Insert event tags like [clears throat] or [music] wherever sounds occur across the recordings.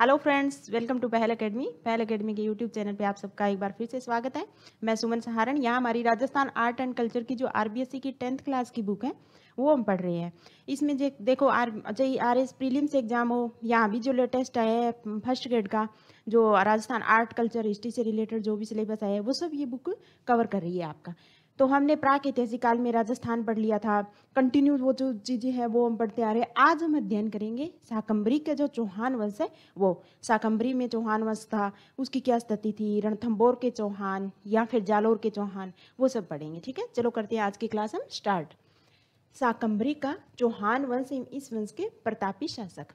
hello friends welcome to Pahal academy Pahal academy के YouTube channel पे आप सबका एक बार फिर से स्वागत है मैं सुमन सहारण यहाँ हमारी राजस्थान आर्ट एंड कल्चर की जो आरबीएससी की टेंथ क्लास की बुक है वो हम पढ़ रहे हैं इसमें जे देखो R G R S prelims exam हो या अभी जो लेटेस्ट आया है फर्स्ट ग्रेड का जो राजस्थान आर्ट कल्चर हिस्ट्री से रिलेटेड जो भी सिलेबस आया है वो सब ये बुक कवर कर रही है आपका तो हमने प्राक ऐतिहासिक काल में राजस्थान पढ़ लिया था कंटिन्यू वो जो चीज़ें हैं वो हम पढ़ते आ रहे हैं आज हम अध्ययन करेंगे शाकंबरी का जो चौहान वंश है वो शाकंबरी में चौहान वंश था उसकी क्या स्थिति थी रणथम्बोर के चौहान या फिर जालोर के चौहान वो सब पढ़ेंगे ठीक है चलो करते हैं आज की क्लास हम स्टार्ट शाकंबरी का चौहान वंश इस वंश के प्रतापी शासक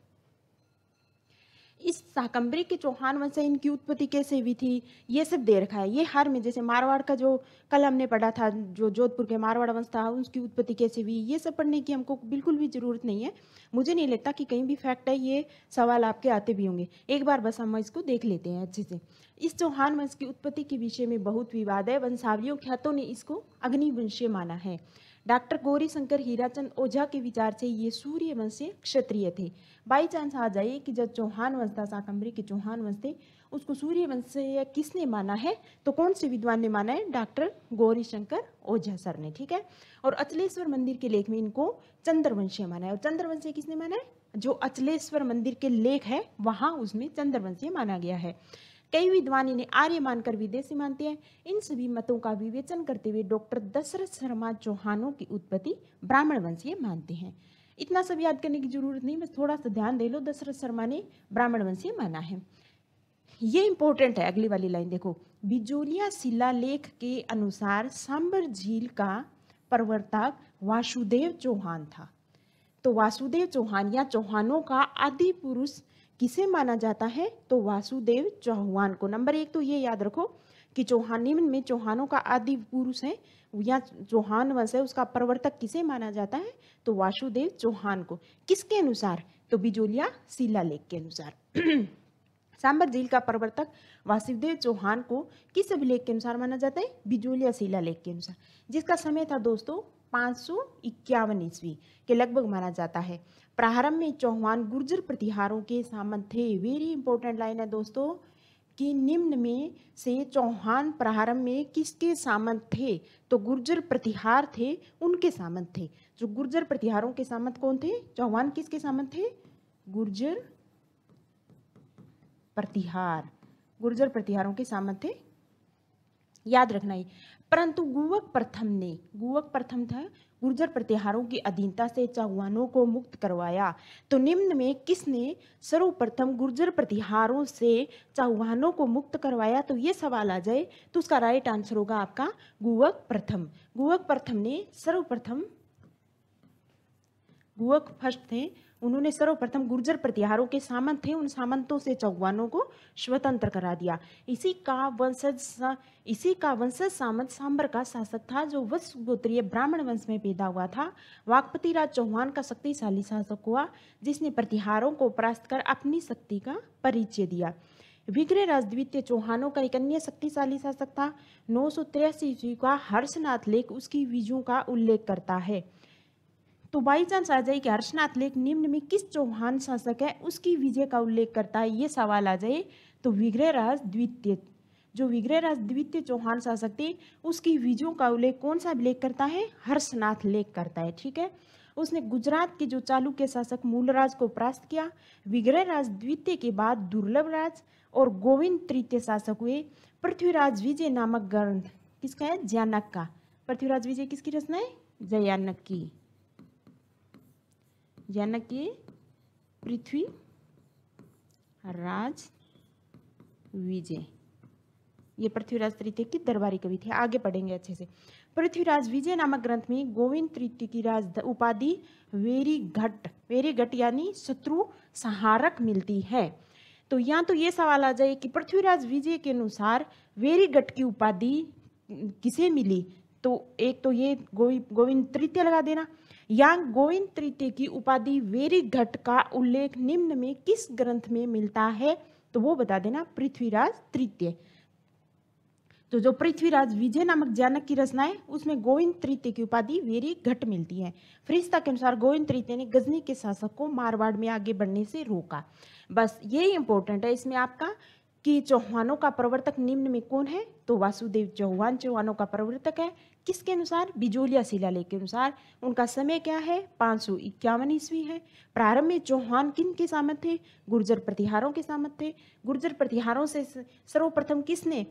इस शाकंबरी के चौहान वंश इनकी उत्पत्ति कैसे हुई थी ये सब दे रखा है ये हर में जैसे मारवाड़ का जो कल हमने पढ़ा था जो जोधपुर के मारवाड़ वंश था उसकी उत्पत्ति कैसे हुई ये सब पढ़ने की हमको बिल्कुल भी ज़रूरत नहीं है मुझे नहीं लगता कि कहीं भी फैक्ट है ये सवाल आपके आते भी होंगे एक बार बस हम इसको देख लेते हैं अच्छे से इस चौहान वंश की उत्पत्ति के विषय में बहुत विवाद है वंशावलियों ख्यातों ने इसको अग्निवंशीय माना है डॉक्टर गौरी शंकर हीराचंद ओझा के विचार से ये सूर्य से क्षत्रिय थे बाई चांस आ जाइए कि जब चौहान वंश था शाकंबरी के चौहान वंश थे उसको सूर्य वंशीय किसने माना है तो कौन से विद्वान ने माना है डॉक्टर गौरी शंकर ओझा सर ने ठीक है और अचलेश्वर मंदिर के लेख में इनको चंद्रवंशीय माना है और चंद्रवंशीय किसने माना है जो अचलेश्वर मंदिर के लेख है वहाँ उसमें चंद्रवंशीय माना गया है कई विद्वान इन्हें आर्य मानकर विदेशी मानते हैं इन सभी मतों का विवेचन करते हुए डॉक्टर दशरथ शर्मा चौहानों की उत्पत्ति ब्राह्मण वंशीय मानते हैं इतना सब याद करने की जरूरत नहीं बस थोड़ा सा ध्यान दे लो दशरथ शर्मा ने ब्राह्मण वंशीय माना है ये इंपॉर्टेंट है अगली वाली लाइन देखो बिजोलिया शिला लेख के अनुसार सांबर झील का प्रवर्तक वासुदेव चौहान था तो वासुदेव चौहान या चौहानों का आदि पुरुष किसे माना जाता है तो वासुदेव चौहान को नंबर एक तो ये याद रखो कि चौहान निम्न में चौहानों का आदि पुरुष है या चौहान वंश है उसका प्रवर्तक किसे माना जाता है तो वासुदेव चौहान को किसके अनुसार तो बिजोलिया शिला लेख के अनुसार [clears throat] सांबर झील का प्रवर्तक वासुदेव चौहान को किस अभिलेख के अनुसार माना जाता है बिजोलिया शिला लेख के अनुसार जिसका समय था दोस्तों पाँच सौ इक्यावन ईस्वी के लगभग माना जाता है प्रारंभ में चौहान गुर्जर प्रतिहारों के सामंत थे वेरी इंपॉर्टेंट लाइन है दोस्तों कि निम्न में से चौहान प्रारंभ में किसके सामंत थे तो गुर्जर प्रतिहार थे उनके सामंत थे जो गुर्जर प्रतिहारों के सामंत कौन थे चौहान किसके सामंत थे गुर्जर प्रतिहार गुर्जर प्रतिहारों के सामंत थे याद रखना है परंतु गुवक प्रथम ने गुवक प्रथम था गुर्जर प्रतिहारों की अधीनता से चौहानों को मुक्त करवाया तो निम्न में किसने सर्वप्रथम गुर्जर प्रतिहारों से चौहानों को मुक्त करवाया तो ये सवाल आ जाए तो उसका राइट आंसर होगा आपका गुवक प्रथम गुवक प्रथम ने सर्वप्रथम गुवक फर्स्ट थे उन्होंने सर्वप्रथम गुर्जर प्रतिहारों के सामंत थे उन सामंतों से चौहानों को स्वतंत्र करा दिया इसी का वंशज इसी का वंशज सामंत सांबर का शासक था जो वत्स गोत्रीय ब्राह्मण वंश में पैदा हुआ था वाकपति राज चौहान का शक्तिशाली शासक हुआ जिसने प्रतिहारों को परास्त कर अपनी शक्ति का परिचय दिया विग्रह राज द्वितीय चौहानों का एक अन्य शक्तिशाली शासक था नौ सौ तिरासी का हर्षनाथ लेख उसकी विजयों का उल्लेख करता है तो बाई चांस आ जाए कि हर्षनाथ लेख निम्न में किस चौहान शासक है उसकी विजय का उल्लेख करता है ये सवाल आ जाए तो विग्रह राज द्वितीय जो विग्रहराज द्वितीय चौहान शासक थे उसकी विजयों का उल्लेख कौन सा लेख करता है हर्षनाथ लेख करता है ठीक है उसने गुजरात के जो चालुक्य शासक मूलराज को परास्त किया विग्रहराज द्वितीय के बाद दुर्लभ राज और गोविंद तृतीय शासक हुए पृथ्वीराज विजय नामक ग्रंथ किसका है जयानक का पृथ्वीराज विजय किसकी रचना है जयानक की यानी कि पृथ्वी राज विजय ये पृथ्वीराज तृतीय की दरबारी कवि थे आगे पढ़ेंगे अच्छे से पृथ्वीराज विजय नामक ग्रंथ में गोविंद तृतीय की राज उपाधि वेरी घट वेरी घट यानी शत्रु संहारक मिलती है तो या तो ये सवाल आ जाए कि पृथ्वीराज विजय के अनुसार वेरी घट की उपाधि किसे मिली तो एक तो ये गोविंद गोविंद तृतीय लगा देना यांग गोविंद तृतीय की उपाधि वेरी घट का उल्लेख निम्न में किस ग्रंथ में मिलता है तो वो बता देना पृथ्वीराज तृतीय तो जो पृथ्वीराज विजय नामक जनक की रचना है उसमें गोविंद तृतीय की उपाधि वेरी घट मिलती है फ्रिस्ता के अनुसार गोविंद तृतीय ने गजनी के शासक को मारवाड़ में आगे बढ़ने से रोका बस यही इंपॉर्टेंट है इसमें आपका कि चौहानों का प्रवर्तक निम्न में कौन है तो वासुदेव चौहान चौहानों का प्रवर्तक है किसके अनुसार बिजोलिया शिलालेख के अनुसार उनका समय क्या है पाँच सौ इक्यावन ईस्वी है प्रारंभ में चौहान किन के सामर्थ थे गुर्जर प्रतिहारों के सामर्थ थे गुर्जर प्रतिहारों से सर्वप्रथम किसने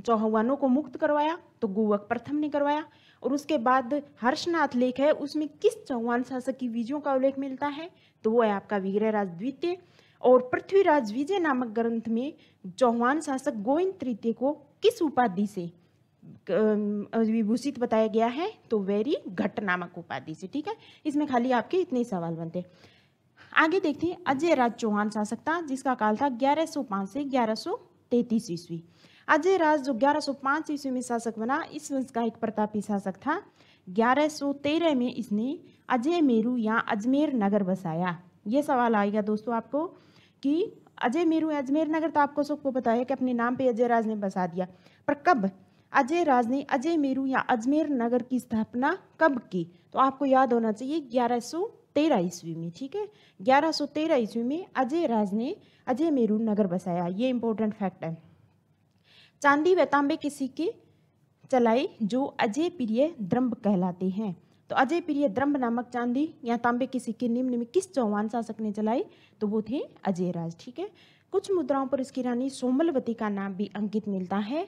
चौहानों को मुक्त करवाया तो गुवक प्रथम ने करवाया और उसके बाद हर्षनाथ लेख है उसमें किस चौहान शासक की विजयों का उल्लेख मिलता है तो वो है आपका वीरराज द्वितीय और पृथ्वीराज विजय नामक ग्रंथ में चौहान शासक गोविंद तृतीय को किस उपाधि से विभूषित बताया गया है तो वेरी घट नामक उपाधि से ठीक है इसमें खाली आपके इतने सवाल बनते हैं आगे देखते हैं अजय राज चौहान शासक था जिसका काल था 1105 से 1133 ईस्वी अजय राज जो 1105 ईस्वी में शासक बना इस वंश का एक प्रतापी शासक था 1113 में इसने अजय मेरू या अजमेर नगर बसाया ये सवाल आएगा दोस्तों आपको कि अजय मेरू अजमेर नगर तो आपको सबको पता है कि अपने नाम पे अजय राज ने बसा दिया पर कब अजय राज ने अजय मेरू या अजमेर नगर की स्थापना कब की तो आपको याद होना चाहिए ग्यारह सौ तेरह ईस्वी में ठीक है ग्यारह सौ तेरह ईस्वी में अजय राज ने अजय मेरू नगर बसाया ये इंपॉर्टेंट फैक्ट है चांदी व तांबे के चलाई चलाए जो अजय प्रिय द्रम्भ कहलाते हैं तो अजय प्रिय द्रम्भ नामक चांदी या तांबे के सिक्के निम्न में किस चौहान शासक ने चलाई तो वो थे अजय राज ठीक है कुछ मुद्राओं पर इसकी रानी सोमलवती का नाम भी अंकित मिलता है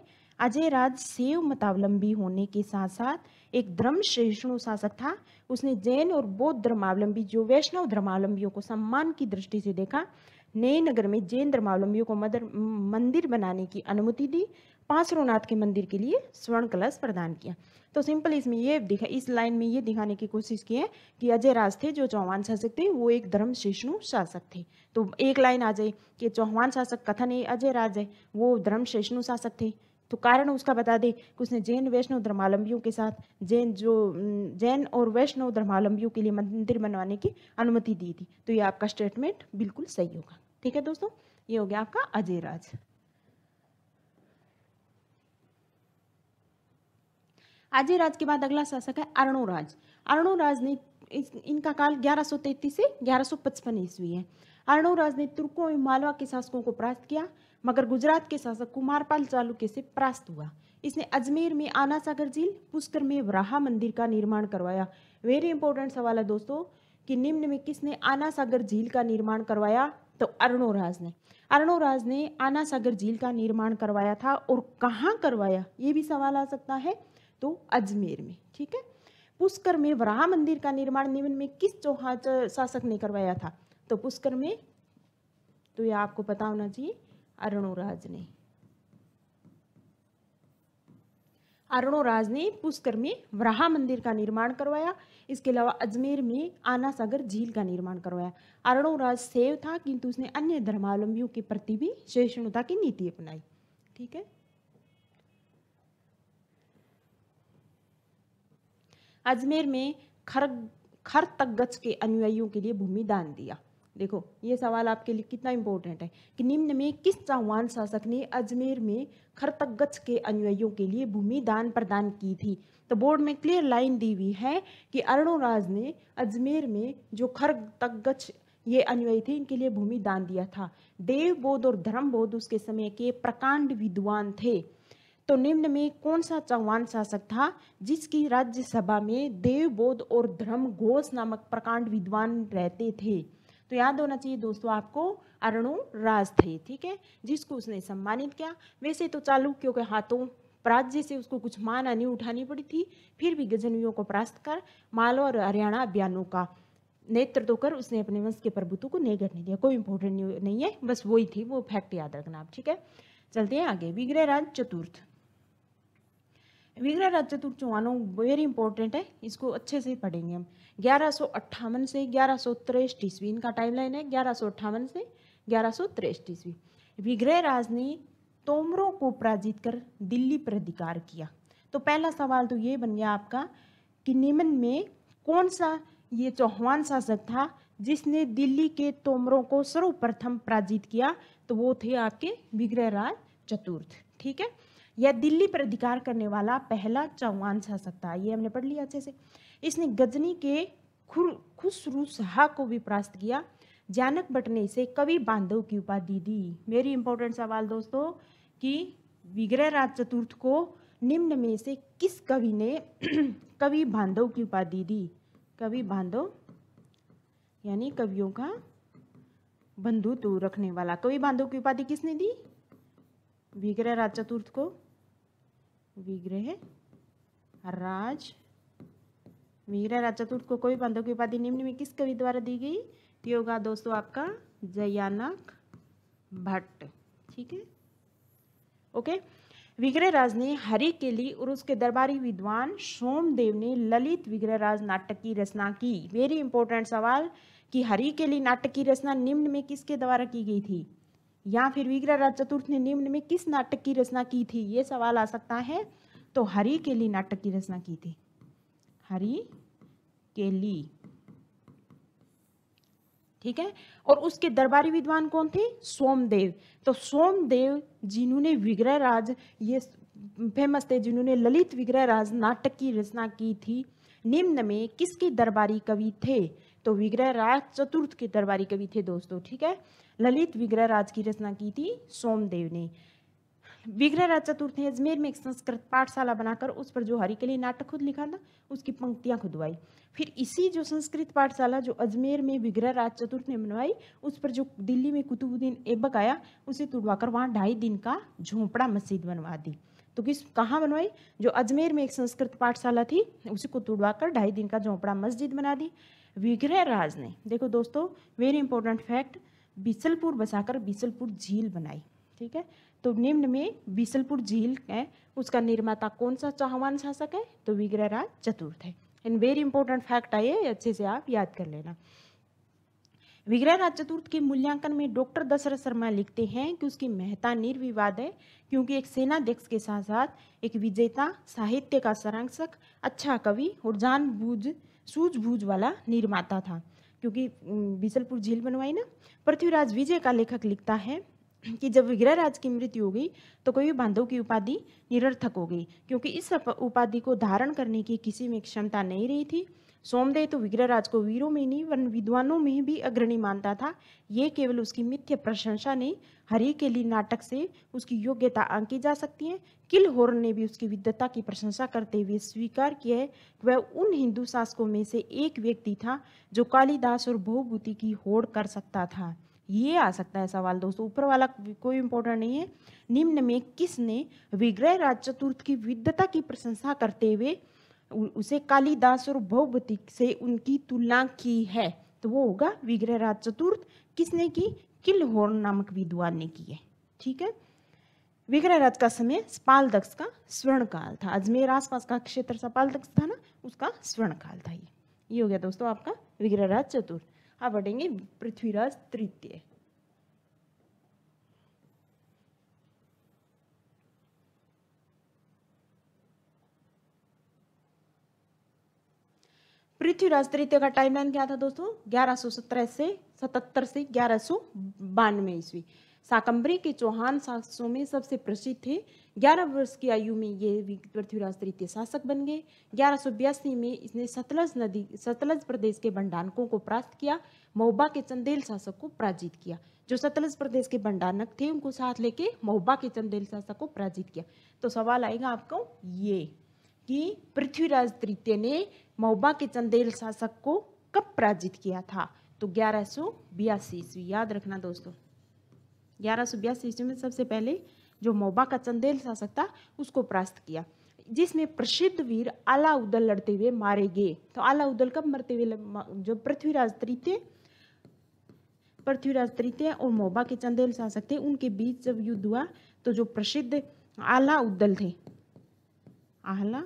अजय राज सेव मतावलंबी होने के साथ साथ एक धर्म श्रेष्णु शासक था उसने जैन और बौद्ध धर्मावलंबी जो वैष्णव धर्मावलंबियों को सम्मान की दृष्टि से देखा नए नगर में जैन धर्मावलंबियों को मदर मंदिर बनाने की अनुमति दी पांचरुनाथ के मंदिर के लिए स्वर्ण कलश प्रदान किया तो सिंपल इसमें ये दिखा इस लाइन में ये दिखाने की कोशिश की है कि अजय राज थे जो चौहान शासक थे वो एक धर्म शिष्णु शासक थे तो एक लाइन आ जाए कि चौहान शासक कथन है अजय राज है वो धर्म शिष्णु शासक थे तो कारण उसका बता दें कि उसने जैन वैष्णव धर्मावलंबियों के साथ जैन जो जैन और वैष्णव धर्मावलंबियों के लिए मंदिर बनवाने की अनुमति दी थी तो ये आपका स्टेटमेंट बिल्कुल सही होगा ठीक है दोस्तों ये हो गया आपका अजय राज आज राज के बाद अगला शासक है अर्णो राज अर्णो राज ने इनका काल 1133 से 1155 ईस्वी है अर्णो राज ने तुर्कों एवं मालवा के शासकों को परास्त किया मगर गुजरात के शासक कुमारपाल चालुक्य से परास्त हुआ इसने अजमेर में आना सागर झील पुष्कर में वराहा मंदिर का निर्माण करवाया वेरी इंपॉर्टेंट सवाल है दोस्तों कि निम्न में किसने आना सागर झील का निर्माण करवाया तो राज ने राज ने आना सागर झील का निर्माण करवाया था और कहाँ करवाया ये भी सवाल आ सकता है तो अजमेर में ठीक है पुष्कर में वराह मंदिर का निर्माण निम्न में किस चौहान शासक ने करवाया था तो पुष्कर में तो ये आपको पता होना चाहिए अरुणोराज ने अरुणोराज ने पुष्कर में वराह मंदिर का निर्माण करवाया इसके अलावा अजमेर में आना सागर झील का निर्माण करवाया अरुणोराज सेव था किंतु उसने अन्य धर्मावलंबियों के प्रति भी सहिष्णुता की नीति अपनाई ठीक है अजमेर में खर खर गच के अनुयायियों के लिए भूमि दान दिया देखो ये सवाल आपके लिए कितना इम्पोर्टेंट है कि निम्न में किस चौहान शासक ने अजमेर में गच के अनुयायियों के लिए भूमि दान प्रदान की थी तो बोर्ड में क्लियर लाइन दी हुई है कि राज ने अजमेर में जो गच ये अनुयायी थे इनके लिए भूमि दान दिया था देवबोध और धर्म बोध उसके समय के प्रकांड विद्वान थे तो निम्न में कौन सा चौहान शासक था जिसकी राज्यसभा में देवबोध और धर्म घोष नामक प्रकांड विद्वान रहते थे तो याद होना चाहिए दोस्तों आपको अरुणु राज थे ठीक है जिसको उसने सम्मानित किया वैसे तो चालू क्योंकि हाथों राज्य से उसको कुछ मान आनी उठानी पड़ी थी फिर भी गजनवियों को परास्त कर मालो और हरियाणा अभियानों का नेतृत्व तो कर उसने अपने वंश के प्रभुत्व को नहीं घटने दिया कोई इंपॉर्टेंट नहीं है बस वही थी वो फैक्ट याद रखना आप ठीक है चलते हैं आगे विग्रहराज चतुर्थ विग्रह चतुर्थ चौहानों वेरी इंपॉर्टेंट है इसको अच्छे से पढ़ेंगे हम ग्यारह से ग्यारह सौ तिरसठ ईस्वी इनका टाइमलाइन है ग्यारह से ग्यारह सौ तिरसठ ईस्वी विग्रह राज ने तोमरों को पराजित कर दिल्ली पर अधिकार किया तो पहला सवाल तो ये बन गया आपका कि निम्न में कौन सा ये चौहान शासक था जिसने दिल्ली के तोमरों को सर्वप्रथम पराजित किया तो वो थे आपके विग्रहराज चतुर्थ ठीक है यह दिल्ली पर अधिकार करने वाला पहला चौहान शासक था ये हमने पढ़ लिया अच्छे से इसने गजनी के खुशरू शाह को भी परास्त किया जानक बट ने इसे कवि बांधव की उपाधि दी मेरी इंपॉर्टेंट सवाल दोस्तों कि विग्रह राज चतुर्थ को निम्न में से किस कवि ने [clears throat] कवि बांधव की उपाधि दी कवि बांधव यानी कवियों का बंधुत्व तो रखने वाला कवि बांधव की उपाधि किसने दी विग्रह राज चतुर्थ को विग्रह राज विग्रह राज चतुर्थ को कोई बांधव की उपाधि निम्न में किस कवि द्वारा दी गई ये होगा दोस्तों आपका जयानक भट्ट ठीक है ओके विग्रहराज ने हरि के लिए और उसके दरबारी विद्वान सोमदेव ने ललित विग्रहराज नाटक की रचना की वेरी इंपॉर्टेंट सवाल कि हरि के लिए नाटक की रचना निम्न में किसके द्वारा की गई थी या फिर विग्रह राज चतुर्थ ने निम्न में किस नाटक की रचना की थी ये सवाल आ सकता है तो हरी केली नाटक की रचना की थी हरी केली ठीक है और उसके दरबारी विद्वान कौन थे सोमदेव तो सोमदेव जिन्होंने विग्रह राज ये फेमस थे जिन्होंने ललित विग्रह राज नाटक की रचना की थी निम्न में किसके दरबारी कवि थे तो विग्रह राज चतुर्थ के दरबारी कवि थे दोस्तों ठीक है ललित विग्रह राज की रचना की थी सोमदेव ने विग्रह राज चतुर्थ ने अजमेर में एक संस्कृत पाठशाला बनाकर उस पर जो हरि के लिए नाटक खुद लिखा था उसकी पंक्तियां खुदवाई फिर इसी जो संस्कृत पाठशाला जो अजमेर में विग्रह राज चतुर्थ ने बनवाई उस पर जो दिल्ली में कुतुबुद्दीन ऐबक आया उसे तुड़वाकर वहाँ ढाई दिन का झोंपड़ा मस्जिद बनवा दी तो किस कहाँ बनवाई जो अजमेर में एक संस्कृत पाठशाला थी उसी को तुड़वाकर ढाई दिन का झोंपड़ा मस्जिद बना दी विग्रह राज ने देखो दोस्तों वेरी इंपॉर्टेंट फैक्ट बीसलपुर बसाकर बीसलपुर झील बनाई ठीक है तो निम्न में बीसलपुर झील है उसका निर्माता कौन सा चौहान शासक है तो विग्रह राज चतुर्थ है एंड वेरी इंपॉर्टेंट फैक्ट है अच्छे से आप याद कर लेना विग्रहराज चतुर्थ के मूल्यांकन में डॉक्टर दशरथ शर्मा लिखते हैं कि उसकी महता निर्विवाद है क्योंकि एक सेनाध्यक्ष के साथ साथ एक विजेता साहित्य का संरक्षक अच्छा कवि और जानबूझ सूझबूझ वाला निर्माता था क्योंकि बीसलपुर झील बनवाई ना पृथ्वीराज विजय का लेखक लिखता है कि जब विग्रहराज की मृत्यु हो गई तो कोई भी बांधव की उपाधि निरर्थक हो गई क्योंकि इस उपाधि को धारण करने की किसी में क्षमता नहीं रही थी सोमदेव तो विग्रहराज को वीरों में नहीं वन विद्वानों में भी अग्रणी मानता था ये केवल उसकी मिथ्य प्रशंसा नहीं हरि के लिए नाटक से उसकी योग्यता आंकी जा सकती है किल होरन ने भी उसकी विद्वता की प्रशंसा करते हुए स्वीकार किया है कि वह उन हिंदू शासकों में से एक व्यक्ति था जो कालिदास और बहुभूति की होड़ कर सकता था ये आ सकता है सवाल दोस्तों ऊपर वाला कोई इम्पोर्टेंट नहीं है निम्न में किसने विग्रह राज चतुर्थ की विद्वता की प्रशंसा करते हुए उसे कालिदास और भौवती से उनकी तुलना की है तो वो होगा विग्रहराज चतुर्थ किसने की किल होर्न नामक विद्वान ने की है ठीक है विग्रहराज का समय दक्ष का स्वर्ण काल था अजमेर आसपास का क्षेत्र दक्ष था ना उसका स्वर्ण काल था ये ये हो गया दोस्तों आपका विग्रहराज चतुर्थ आप बढ़ेंगे पृथ्वीराज तृतीय पृथ्वीराज तृतीय का टाइमलाइन क्या था दोस्तों सत्रह से सतहत्तर से ग्यारह सौ बानवे ईस्वी साकम्बरी के चौहान शासकों में सबसे प्रसिद्ध थे 11 वर्ष की आयु में ये पृथ्वीराज तृतीय शासक बन गए ग्यारह में इसने सतलज नदी सतलज प्रदेश के भंडानकों को प्राप्त किया महोबा के चंदेल शासक को पराजित किया जो सतलज प्रदेश के भंडानक थे उनको साथ लेके महोबा के चंदेल शासक को पराजित किया तो सवाल आएगा आपको ये कि पृथ्वीराज तृतीय ने मोबा के चंदेल शासक को कब पराजित किया था तो ग्यारह सौ बयासी ईस्वी याद रखना दोस्तों ग्यारह सौ बयासी ईस्वी में सबसे पहले जो मोबा का चंदेल शासक था उसको परास्त किया जिसमें प्रसिद्ध वीर उदल लड़ते हुए मारे गए तो उदल कब मरते हुए जो पृथ्वीराज तृतीय पृथ्वीराज तृतीय और मोबा के चंदेल शासक थे उनके बीच जब युद्ध हुआ तो जो प्रसिद्ध आला उद्दल थे आला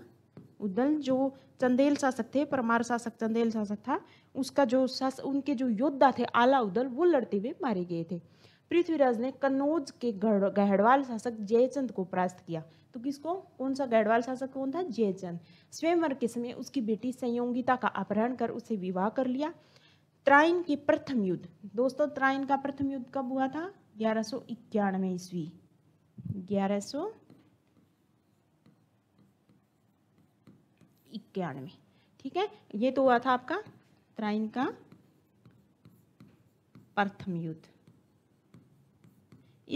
दल जो चंदेल शासक थे परमार शासक चंदेल शासक था उसका जो शासक उनके जो योद्धा थे आला उदल वो लड़ते हुए मारे गए थे पृथ्वीराज ने कन्नौज के गहड़वाल शासक जयचंद को परास्त किया तो किसको कौन सा गहड़वाल शासक कौन था जयचंद स्वयंवर के समय उसकी बेटी संयोगिता का अपहरण कर उसे विवाह कर लिया त्राइन के प्रथम युद्ध दोस्तों त्राइन का प्रथम युद्ध कब हुआ था ग्यारह सौ इक्यानवे ईस्वी ग्यारह सौ इक्यानवे ठीक है ये तो हुआ था आपका त्राइन का प्रथम युद्ध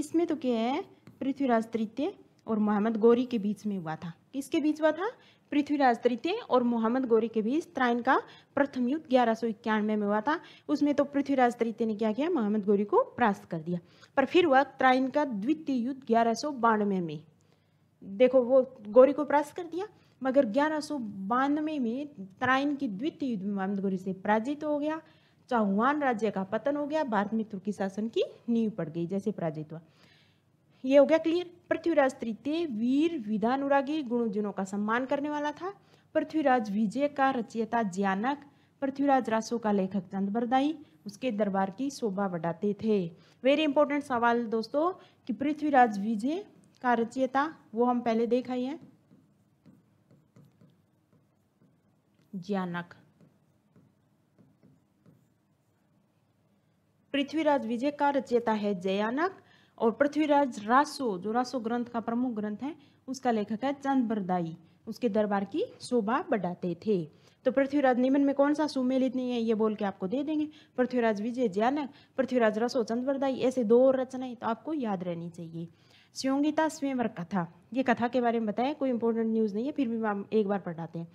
इसमें तो क्या है पृथ्वीराज तृतीय और मोहम्मद गौरी के बीच में हुआ था किसके बीच हुआ था पृथ्वीराज तृतीय और मोहम्मद गौरी के बीच त्राइन का प्रथम युद्ध ग्यारह सौ इक्यानवे में हुआ था उसमें तो पृथ्वीराज तृतीय ने क्या किया मोहम्मद गौरी को प्रास्त कर दिया पर फिर हुआ त्राइन का द्वितीय युद्ध ग्यारह सौ बानवे में देखो वो गौरी को प्रास्त कर दिया मगर ग्यारह में तराइन की द्वितीय युद्ध में मामदगुरी से पराजित हो गया चाहुआन राज्य का पतन हो गया भारत में तुर्की शासन की नींव पड़ गई जैसे पराजित हुआ ये हो गया क्लियर पृथ्वीराज तृतीय वीर विधानुरागी गुणजनों का सम्मान करने वाला था पृथ्वीराज विजय का रचयिता ज्ञानक पृथ्वीराज रासो का लेखक चंद बरदाई उसके दरबार की शोभा बढ़ाते थे वेरी इंपॉर्टेंट सवाल दोस्तों कि पृथ्वीराज विजय का रचयिता वो हम पहले देखा ही है जानक पृथ्वीराज विजय का रचयता है जयानक और पृथ्वीराज रासो जो रासो ग्रंथ का प्रमुख ग्रंथ है उसका लेखक है चंद्रदाई उसके दरबार की शोभा बढ़ाते थे तो पृथ्वीराज निम्न में कौन सा सुमेलित नहीं है ये बोल के आपको दे देंगे पृथ्वीराज विजय ज्ञानक पृथ्वीराज रसो चंद्रदाई ऐसे दो रचनाएं तो आपको याद रहनी चाहिए स्योंगिता स्वयंवर कथा ये कथा के बारे में बताया कोई इंपॉर्टेंट न्यूज़ नहीं है फिर भी हम एक बार पढ़ाते हैं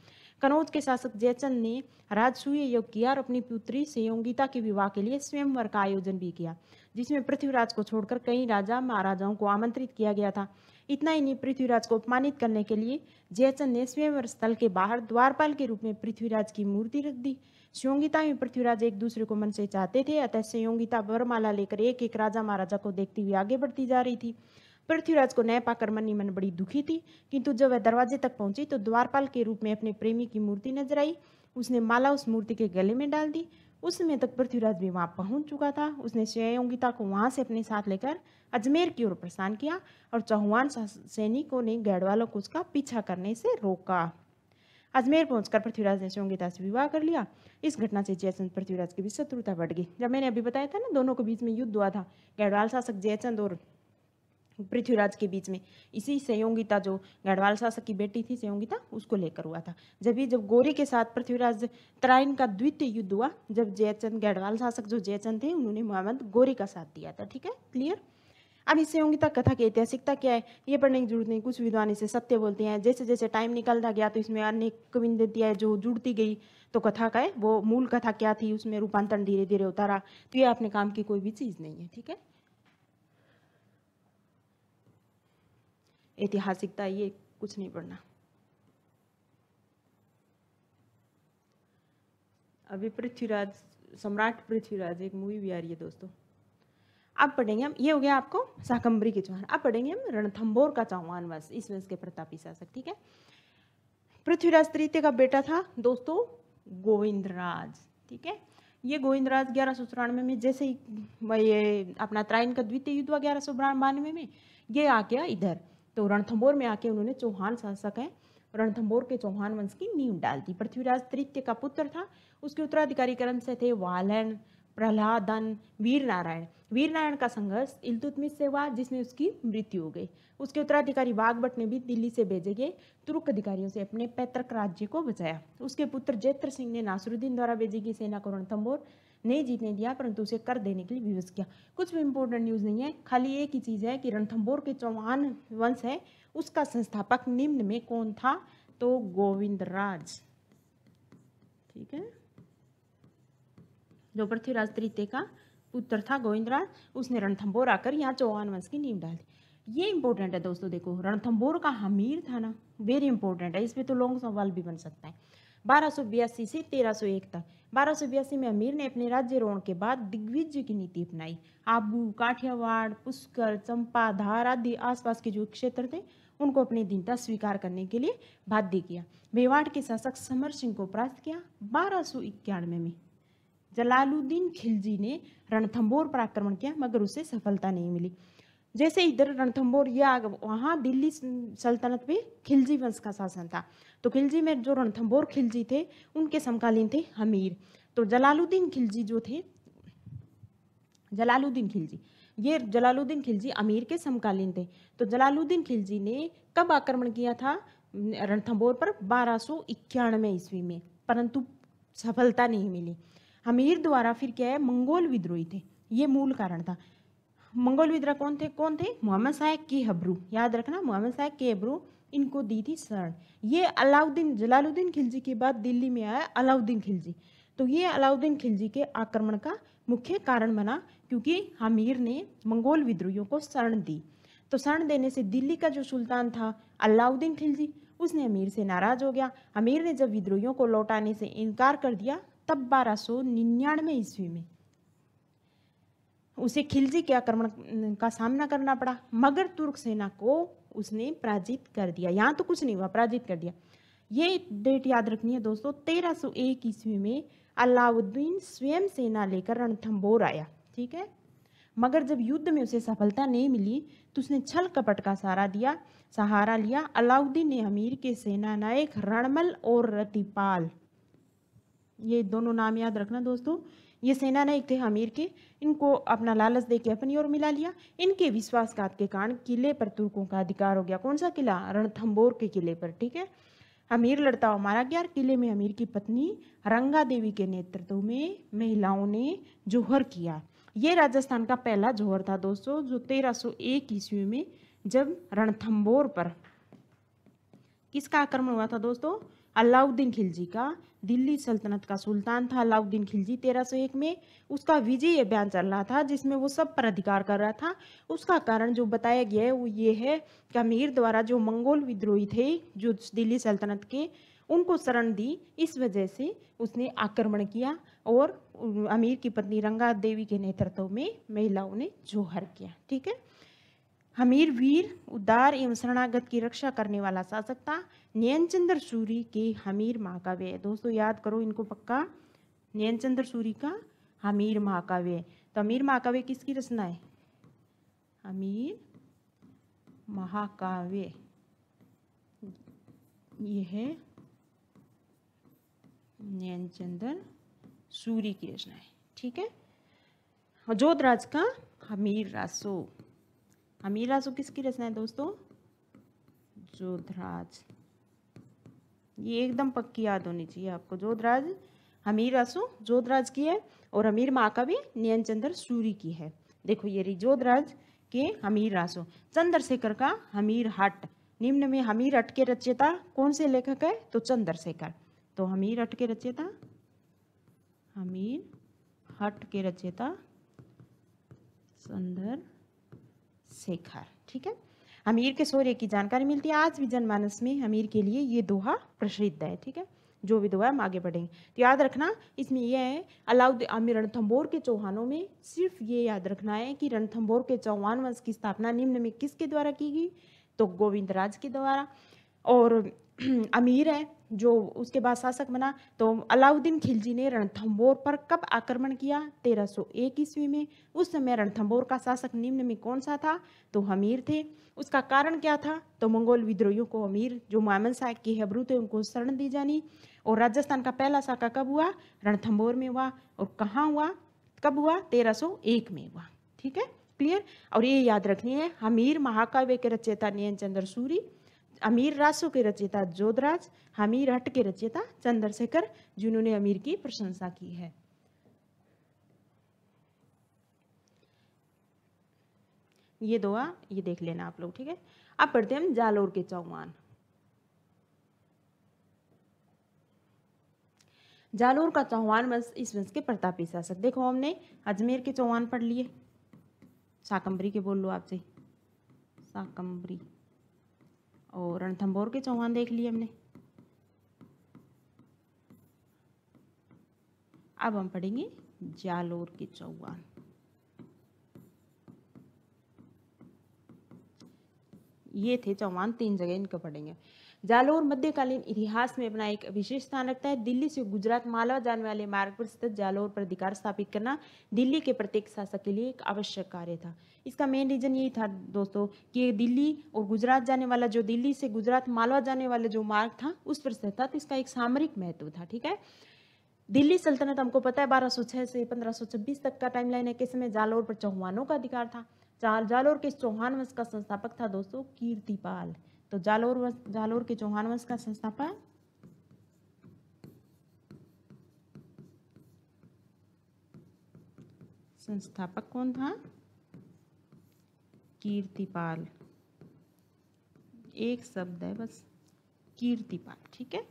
कनौज के शासक जयचंद ने राजसूय योग किया और अपनी पुत्री संयोगिता के विवाह के लिए स्वयंवर का आयोजन भी किया जिसमें पृथ्वीराज को छोड़कर कई राजा महाराजाओं को आमंत्रित किया गया था इतना ही नहीं पृथ्वीराज को अपमानित करने के लिए जयचंद ने स्वयंवर स्थल के बाहर द्वारपाल के रूप में पृथ्वीराज की मूर्ति रख दी संयोगिता में पृथ्वीराज एक दूसरे को मन से चाहते थे अतः संयोगिता वरमाला लेकर एक एक राजा महाराजा को देखती हुई आगे बढ़ती जा रही थी पृथ्वीराज को न्याय पाकर मनी मन बड़ी दुखी थी किंतु जब वह दरवाजे तक पहुंची तो द्वारपाल के रूप में अपने प्रेमी की मूर्ति नजर आई उसने माला उस मूर्ति के गले में डाल दी उस समय तक पृथ्वीराज भी वहाँ पहुँच चुका था उसने श्रेयोगिता को वहाँ से अपने साथ लेकर अजमेर की ओर प्रस्थान किया और चौहान सैनिकों ने गैडवालों को उसका पीछा करने से रोका अजमेर पहुंचकर पृथ्वीराज ने श्योंगिता से विवाह कर लिया इस घटना से जयचंद पृथ्वीराज के बीच शत्रुता बढ़ गई जब मैंने अभी बताया था ना दोनों के बीच में युद्ध हुआ था गैडवाल शासक जयचंद और पृथ्वीराज के बीच में इसी संयोगिता जो गढ़वाल शासक की बेटी थी संयोगिता उसको लेकर हुआ था जब ये जब गोरी के साथ पृथ्वीराज तराइन का द्वितीय युद्ध हुआ जब जयचंद गढ़वाल शासक जो जयचंद थे उन्होंने मोहम्मद गोरी का साथ दिया था ठीक है क्लियर अब इस संयोगिता कथा की ऐतिहासिकता क्या है ये पढ़ने की जरूरत नहीं कुछ विद्वान इसे सत्य बोलते हैं जैसे जैसे टाइम निकलता गया तो इसमें अनेक कविंदतियाँ जो जुड़ती गई तो कथा का है वो मूल कथा क्या थी उसमें रूपांतरण धीरे धीरे उतारा तो ये अपने काम की कोई भी चीज़ नहीं है ठीक है ऐतिहासिकता ये कुछ नहीं पढ़ना अभी पृथ्वीराज सम्राट पृथ्वीराज एक मूवी भी आ रही है दोस्तों अब पढ़ेंगे हम ये हो गया आपको साकंबरी के चौहान अब पढ़ेंगे हम रणथम्बोर का चौहान वंश इसमें प्रतापी शासक ठीक है पृथ्वीराज तृतीय का बेटा था दोस्तों गोविंदराज ठीक है ये गोविंदराज ग्यारह सौ चौरानवे में जैसे ही ये अपना त्राइन का द्वितीय युद्ध हुआ ग्यारह सौ बानवे में ये आ गया इधर तो रणथंबोर में आके उन्होंने चौहान शासक हैं रणथंबोर के चौहान वंश की नींव डाल दी पृथ्वीराज तृतीय का पुत्र था उसके उत्तराधिकारी करण से थे वालन प्रहलादन वीर नारायण वीर नारायण का संघर्ष इलतुतमिश से हुआ जिसमें उसकी मृत्यु हो गई उसके उत्तराधिकारी बागभट ने भी दिल्ली से भेजे गए तुर्क अधिकारियों से अपने पैतृक राज्य को बचाया उसके पुत्र जैत्र सिंह ने नासरुद्दीन द्वारा भेजी गई सेना को रणथंबोर नहीं जीतने दिया परंतु उसे कर देने के लिए विवश किया कुछ भी इम्पोर्टेंट न्यूज़ नहीं है खाली एक ही चीज़ है कि रणथम्बोर के चौहान वंश है उसका संस्थापक निम्न में कौन था तो गोविंद राज ठीक है जो पृथ्वीराज तृतीय का पुत्र था गोविंद राज उसने रणथम्बोर आकर यहाँ चौहान वंश की नींव डाली ये इंपॉर्टेंट है दोस्तों देखो रणथम्बोर का हमीर था ना वेरी इंपॉर्टेंट है इसमें तो लॉन्ग सवाल भी बन सकता है बारह से तेरह एक तक बारह में अमीर ने अपने रोण के बाद दिग्विजय की नीति अपनाई आबू काठियावाड़ पुष्कर चंपा धार आदि आसपास के जो क्षेत्र थे उनको अपनी दीनता स्वीकार करने के लिए बाध्य किया मेवाड़ के शासक समर सिंह को परास्त किया बारह सौ इक्यानवे में जलालुद्दीन खिलजी ने रणथंबोर पर आक्रमण किया मगर उसे सफलता नहीं मिली जैसे इधर रणथंबोर या वहाँ दिल्ली सल्तनत में खिलजी वंश का शासन था तो खिलजी में जो रणथंबोर खिलजी थे उनके समकालीन थे हमीर तो जलालुद्दीन खिलजी जो थे जलालुद्दीन खिलजी ये जलालुद्दीन खिलजी अमीर के समकालीन थे तो जलालुद्दीन खिलजी ने कब आक्रमण किया था रणथंबोर पर बारह सौ इक्यानवे ईस्वी में परंतु सफलता नहीं मिली हमीर द्वारा फिर क्या है मंगोल विद्रोही थे ये मूल कारण था मंगोल विद्रा कौन थे कौन थे मोहम्मद साहेब की हबरू याद रखना मोहम्मद साहेब के हबरू इनको दी थी शरण ये अलाउद्दीन जलालुद्दीन खिलजी के बाद दिल्ली में आया अलाउद्दीन खिलजी तो ये अलाउद्दीन खिलजी के आक्रमण का मुख्य कारण बना क्योंकि हमीर ने मंगोल विद्रोहियों को शरण दी तो शरण देने से दिल्ली का जो सुल्तान था अलाउद्दीन खिलजी उसने अमीर से नाराज हो गया अमीर ने जब विद्रोहियों को लौटाने से इनकार कर दिया तब बारह सौ निन्यानवे ईस्वी में उसे खिलजी के आक्रमण का सामना करना पड़ा मगर तुर्क सेना को उसने पराजित कर दिया यहाँ तो कुछ नहीं हुआ पराजित कर दिया ये डेट याद रखनी है दोस्तों तेरह सौ एक ईस्वी में अलाउद्दीन स्वयं सेना लेकर रणथम्बोर आया ठीक है मगर जब युद्ध में उसे सफलता नहीं मिली तो उसने छल कपट का सहारा दिया सहारा लिया अलाउद्दीन ने अमीर के सेना नायक रणमल और रतिपाल ये दोनों नाम याद रखना दोस्तों ये सेना नायक थे हमीर के इनको अपना लालच दे के अपनी ओर मिला लिया इनके विश्वासघात के कारण किले पर तुर्कों का अधिकार हो गया कौन सा किला रणथम्बोर के किले पर ठीक है अमीर लड़ता हुआ मारा गया किले में अमीर की पत्नी रंगा देवी के नेतृत्व में महिलाओं ने जोहर किया ये राजस्थान का पहला जोहर था दोस्तों जो 1301 ईस्वी में जब रणथम्बोर पर किसका आक्रमण हुआ था दोस्तों अलाउद्दीन खिलजी का दिल्ली सल्तनत का सुल्तान था अलाउद्दीन खिलजी 1301 में उसका विजय अभियान चल रहा था जिसमें वो सब पर अधिकार कर रहा था उसका कारण जो बताया गया है वो ये है कि अमीर द्वारा जो मंगोल विद्रोही थे जो दिल्ली सल्तनत के उनको शरण दी इस वजह से उसने आक्रमण किया और अमीर की पत्नी रंगा देवी के नेतृत्व में महिलाओं ने जोहर किया ठीक है हमीर वीर उदार एवं शरणागत की रक्षा करने वाला शासक था नयनचंद्र सूरी के हमीर महाकाव्य दोस्तों याद करो इनको पक्का नयनचंद्र सूरी का हमीर महाकाव्य तो हमीर महाकाव्य किसकी रचना है हमीर महाकाव्य ये है नयनचंद्र सूरी की रचना है ठीक है जोधराज का हमीर रासो अमीर राजू किसकी रचना है दोस्तों जोधराज ये एकदम पक्की याद होनी चाहिए आपको जोधराज हमीर आंसू जोधराज की है और हमीर माँ का भी नियन चंद्र सूरी की है देखो ये रही जोधराज के हमीर आंसू चंद्रशेखर का हमीर हट निम्न में हमीर हट के रचयता कौन से लेखक है तो चंद्रशेखर तो हमीर हट के रचयता हमीर हट के रचयता चंद्र शेखर ठीक है हमीर के शौर्य की जानकारी मिलती है आज भी जनमानस में हमीर के लिए ये दोहा प्रसिद्ध है ठीक है जो भी दोहा हम आगे बढ़ेंगे तो याद रखना इसमें यह है अलाउद आमिर रणथम्बोर के चौहानों में सिर्फ ये याद रखना है कि रणथम्बोर के चौहान वंश की स्थापना निम्न में किसके द्वारा की गई तो गोविंद राज के द्वारा और [clears throat] अमीर है जो उसके बाद शासक बना तो अलाउद्दीन खिलजी ने रणथंबोर पर कब आक्रमण किया 1301 ईस्वी में उस समय रणथंबोर का शासक निम्न में कौन सा था तो हमीर थे उसका कारण क्या था तो मंगोल विद्रोहियों को अमीर जो मामन साहब के हबरू थे उनको शरण दी जानी और राजस्थान का पहला शाखा कब हुआ रणथंबोर में हुआ और कहाँ हुआ कब हुआ तेरह में हुआ ठीक है क्लियर और ये याद रखनी है हमीर महाकाव्य के रचयता नियन चंद्र सूरी अमीर रासू के रचयिता जोधराज हमीर हट के रचयिता चंद्रशेखर जिन्होंने अमीर की प्रशंसा की है ये दोआ ये देख लेना आप लोग ठीक है अब पढ़ते हैं हम जालोर के चौहान जालोर का चौहान वंश इस वंश के प्रतापी शासक देखो हमने अजमेर के चौहान पढ़ लिए शाकंबरी के बोल लो आपसे शाकंबरी और रणथंबोर के चौहान देख लिए हमने अब हम पढ़ेंगे जालोर के चौहान ये थे चौहान तीन जगह इनका पढ़ेंगे जालोर मध्यकालीन इतिहास में अपना एक विशेष स्थान रखता है दिल्ली से गुजरात मालवा जाने वाले मार्ग पर स्थित जालोर पर अधिकार स्थापित करना दिल्ली के प्रत्येक शासक के लिए एक आवश्यक कार्य था इसका मेन रीजन यही था दोस्तों कि दिल्ली और गुजरात जाने वाला जो दिल्ली से गुजरात मालवा जाने वाला जो मार्ग था उस पर स्थित था तो इसका एक सामरिक महत्व था ठीक है दिल्ली सल्तनत हमको पता है बारह से पंद्रह तक का टाइमलाइन है किस समय जालोर पर चौहानों का अधिकार था जालोर के चौहान वंश का संस्थापक था दोस्तों कीर्तिपाल तो जालोर जालोर के चौहान वंश का संस्थापक संस्थापक कौन था कीर्तिपाल एक शब्द है बस कीर्तिपाल ठीक है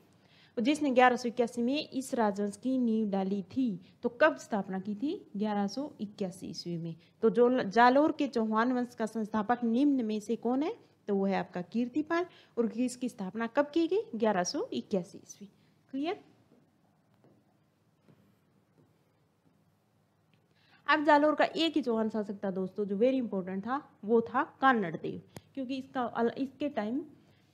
तो जिसने ग्यारह सौ इक्यासी में इस राजवंश की नींव डाली थी तो कब स्थापना की थी ग्यारह सौ इक्यासी ईस्वी में तो जो जालोर के चौहान वंश का संस्थापक निम्न में से कौन है तो वो है आपका कीर्तिपाल और इसकी स्थापना कब की गई ग्यारह सौ इक्यासी ईस्वी क्लियर अब जालोर का एक ही चौहान शासक था सकता दोस्तों जो वेरी इंपॉर्टेंट था वो था कान्नड़ देव क्योंकि इसका इसके टाइम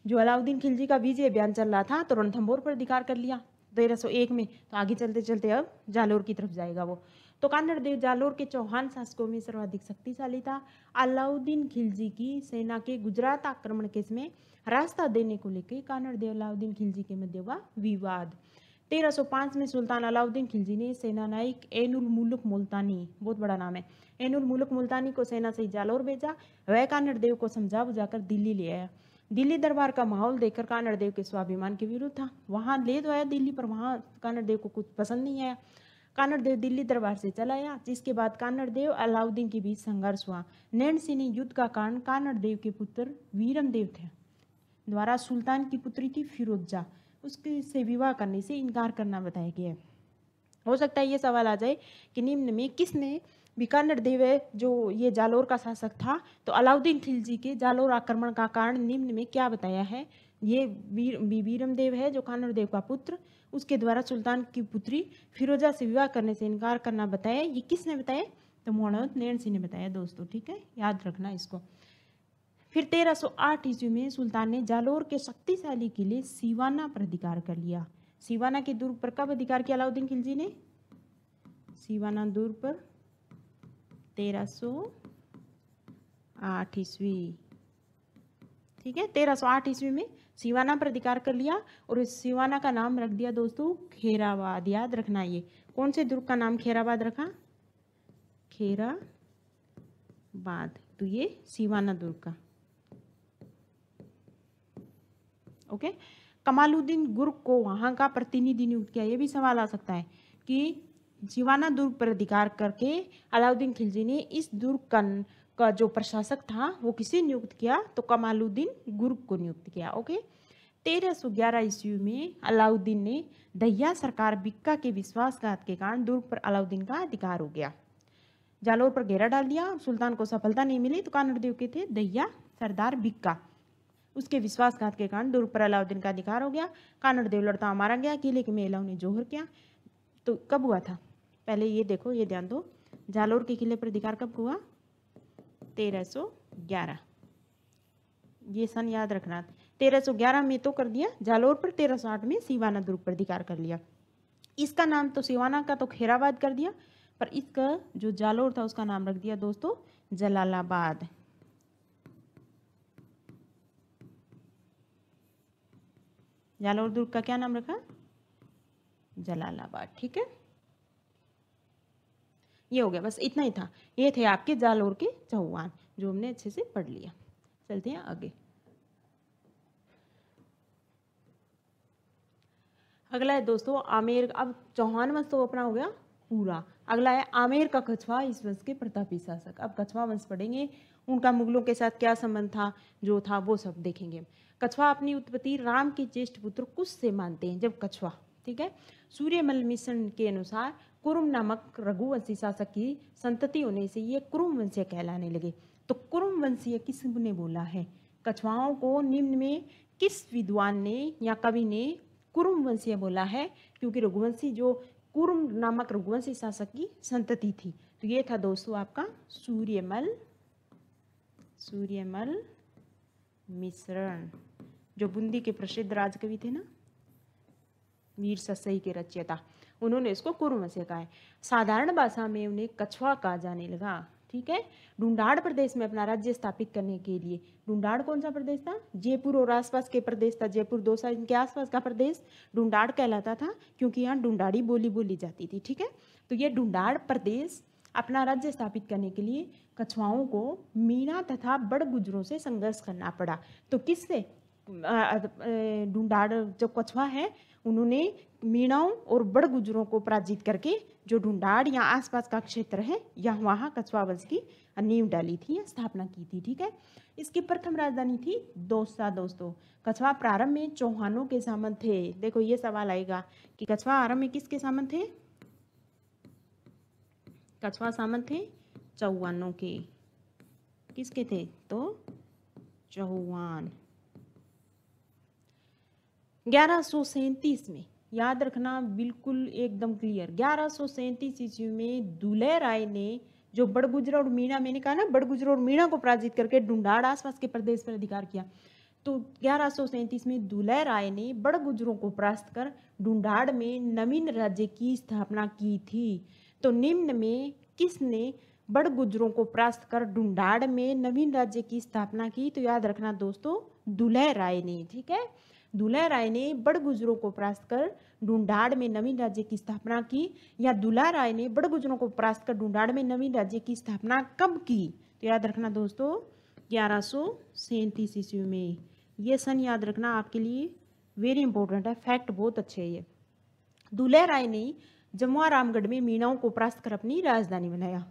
जो अलाउद्दीन खिलजी का विजय अभियान चल रहा था तो रणथम्बोर पर अधिकार कर लिया तेरह सौ एक में तो आगे चलते चलते अब जालोर की तरफ जाएगा वो तो देव जालोर के चौहान शासकों में सर्वाधिक शक्तिशाली था अलाउद्दीन खिलजी की सेना के गुजरात आक्रमण के समय रास्ता देने को लेकर देव अलाउद्दीन खिलजी के मध्य हुआ विवाद 1305 में सुल्तान अलाउद्दीन खिलजी ने सेना नायक एनुल मुलुक मुल्तानी बहुत बड़ा नाम है एनुल मुलुक मुल्तानी को सेना से जालोर भेजा वह कानड़देव को समझा बुझाकर दिल्ली ले आया दिल्ली दरबार का माहौल देखकर देव के स्वाभिमान के विरुद्ध था वहाँ ले तो आया दिल्ली पर वहाँ कानड़देव को कुछ पसंद नहीं आया देव दिल्ली दरबार से चला आया जिसके बाद कानड़ देव अलाउद्दीन के बीच संघर्ष हुआ नैन सिंह युद्ध का कारण देव के पुत्र देव थे द्वारा सुल्तान की पुत्री थी फिरोजा उसके से विवाह करने से इनकार करना बताया गया हो सकता है ये सवाल आ जाए कि निम्न में किसने बीकानेर देव जो ये जालोर का शासक था तो अलाउद्दीन खिलजी के जालोर आक्रमण का कारण निम्न में क्या बताया है ये वीर वीरमदेव है जो देव का पुत्र उसके द्वारा सुल्तान की पुत्री फिरोजा से विवाह करने से इनकार करना बताया ये किसने बताया तो मोहम्मद नैन सिंह ने बताया दोस्तों ठीक है याद रखना इसको फिर 1308 सौ ईस्वी में सुल्तान ने जालोर के शक्तिशाली किले सिवाना पर अधिकार कर लिया सिवाना के दुर्ग पर कब अधिकार किया अलाउद्दीन खिलजी ने सिवाना दुर्ग पर 1308 ईस्वी ठीक है 1308 ईस्वी में सिवाना पर अधिकार कर लिया और इस सिवाना का नाम रख दिया दोस्तों खेराबाद याद रखना ये कौन से दुर्ग का नाम खेराबाद रखा खेराबाद तो ये सिवाना दुर्ग का ओके कमालुद्दीन गुर्ग को वहां का प्रतिनिधि नियुक्त किया ये भी सवाल आ सकता है कि सिवाना दुर्ग पर अधिकार करके अलाउद्दीन खिलजी ने इस दुर्ग का का जो प्रशासक था वो किसे नियुक्त किया तो कमालुद्दीन गुर्ग को नियुक्त किया ओके तेरह सौ ग्यारह ईस्वी में अलाउद्दीन ने दहिया सरकार बिक्का के विश्वासघात के कारण दुर्ग पर अलाउद्दीन का अधिकार हो गया जालोर पर घेरा डाल दिया सुल्तान को सफलता नहीं मिली तो कानड़देव के थे दहिया सरदार बिक्का उसके विश्वासघात के कारण दुर्ग पर अलाउद्दीन का अधिकार हो गया कानूरदेव लड़ता मारा गया किले के मेला उन्हें जोहर किया तो कब हुआ था पहले ये देखो ये ध्यान दो जालोर के किले पर अधिकार कब हुआ 1311 ये सन याद रखना 1311 में तो कर दिया जालोर पर 1308 में सिवाना दुर्ग पर अधिकार कर लिया इसका नाम तो सिवाना का तो खेराबाद कर दिया पर इसका जो जालोर था उसका नाम रख दिया दोस्तों जलालाबाद जालोर दुर्ग का क्या नाम रखा जलालाबाद ठीक है ये हो गया बस इतना ही था ये थे आपके जालोर के चौहान जो हमने अच्छे से पढ़ लिया चलते हैं आगे अगला है दोस्तों आमेर अब चौहान वंश तो अपना हो गया पूरा अगला है आमेर का कछवा इस वंश के प्रतापी शासक अब कछवा वंश पढ़ेंगे उनका मुगलों के साथ क्या संबंध था जो था वो सब देखेंगे कछवा अपनी उत्पत्ति राम के ज्येष्ठ पुत्र कुश से मानते हैं जब कछवा ठीक है सूर्यमल मिशन के अनुसार कुरुम नामक रघुवंशी शासक की संतति होने से ये कुरुम वंशीय कहलाने लगे तो कुरुम वंशीय किसने बोला है कछुआओं को निम्न में किस विद्वान ने या कवि ने कुरुम वंशीय बोला है क्योंकि रघुवंशी जो कुरुम नामक रघुवंशी शासक की संतति थी तो ये था दोस्तों आपका सूर्यमल सूर्यमल मिश्रण जो बूंदी के प्रसिद्ध राजकवि थे ना वीर ससई के रचयता उन्होंने इसको कुर्म से कहा साधारण भाषा में उन्हें कछुआ कहा जाने लगा ठीक है ढूंढाड़ प्रदेश में अपना राज्य स्थापित करने के लिए ढूंढाड़ कौन सा प्रदेश था जयपुर और आसपास के प्रदेश था जयपुर दौसा इनके आसपास का प्रदेश ढूंढाड़ कहलाता था क्योंकि यहाँ ढूंढाड़ी बोली बोली जाती थी ठीक है तो ये ढूंढाड़ प्रदेश अपना राज्य स्थापित करने के लिए कछुआओं को मीणा तथा बड़ गुजरों से संघर्ष करना पड़ा तो किससे ढूंढाड़ जो कछुआ है उन्होंने मीणाओं और बड़ गुजरों को पराजित करके जो ढूंढाड़ या आसपास का क्षेत्र है या वहाँ कछुआ वंश की नींव डाली थी या स्थापना की थी ठीक है इसकी प्रथम राजधानी थी दोस्ता दोस्तों कछवा प्रारंभ में चौहानों के सामंत थे देखो ये सवाल आएगा कि कछुआ आरंभ में किसके सामंत थे कछुआ सामंत थे चौहानों के किसके थे तो चौहान ग्यारह में याद रखना बिल्कुल एकदम क्लियर ग्यारह सौ सैंतीस ईस्वी में दुल्हे राय ने जो बड़गुजरा और मीणा मैंने कहा ना बड़गुजरा और मीणा को पराजित करके ढूंढाड़ आसपास के प्रदेश पर अधिकार किया तो ग्यारह में दुल्हे राय ने बड़गुजरों को परास्त कर ढूंढाड़ में नवीन राज्य की स्थापना की थी तो निम्न में किसने बड़गुजरों को परास्त कर ढूंढाड़ में नवीन राज्य की स्थापना की तो याद रखना दोस्तों दुल्हे राय ने ठीक है दुल्हा राय ने बड़ गुजरों को परास्त कर डूंढाड़ में नवीन राज्य की स्थापना की या दुल्हा राय ने गुजरों को परास्त कर डूंढाड़ में नवीन राज्य की स्थापना कब की तो याद रखना दोस्तों ग्यारह सौ सैंतीस ईस्वी में ये सन याद रखना आपके लिए वेरी इंपॉर्टेंट है फैक्ट बहुत अच्छे है ये दुल्हा राय ने जमुआ रामगढ़ में मीणाओं को परास्त कर अपनी राजधानी बनाया